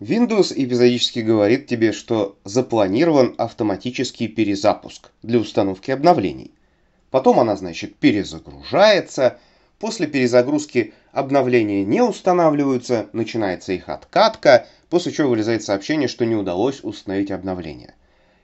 Windows эпизодически говорит тебе, что запланирован автоматический перезапуск для установки обновлений. Потом она, значит, перезагружается. После перезагрузки обновления не устанавливаются, начинается их откатка, после чего вылезает сообщение, что не удалось установить обновление.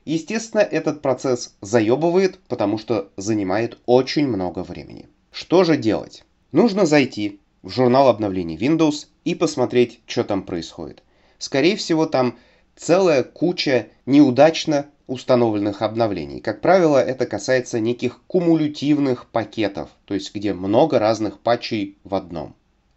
Естественно, этот процесс заебывает, потому что занимает очень много времени. Что же делать? Нужно зайти в журнал обновлений Windows и посмотреть, что там происходит – скорее всего, там целая куча неудачно установленных обновлений. Как правило, это касается неких кумулятивных пакетов, то есть где много разных патчей в одном.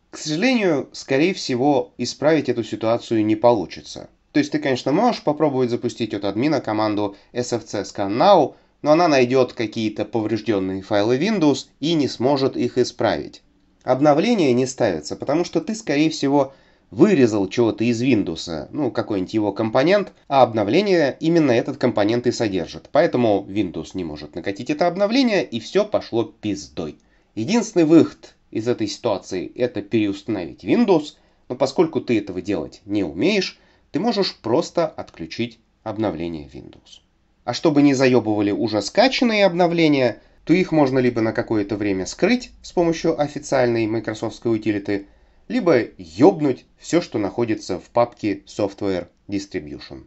К сожалению, скорее всего, исправить эту ситуацию не получится. То есть ты, конечно, можешь попробовать запустить от админа команду sfc scan now, но она найдет какие-то поврежденные файлы Windows и не сможет их исправить. Обновления не ставятся, потому что ты, скорее всего, вырезал чего-то из Windows, ну, какой-нибудь его компонент, а обновление именно этот компонент и содержит. Поэтому Windows не может накатить это обновление, и все пошло пиздой. Единственный выход из этой ситуации – это переустановить Windows, но поскольку ты этого делать не умеешь, ты можешь просто отключить обновление Windows. А чтобы не заебывали уже скачанные обновления, то их можно либо на какое-то время скрыть с помощью официальной Microsoft утилиты – либо ёбнуть все, что находится в папке Software Distribution.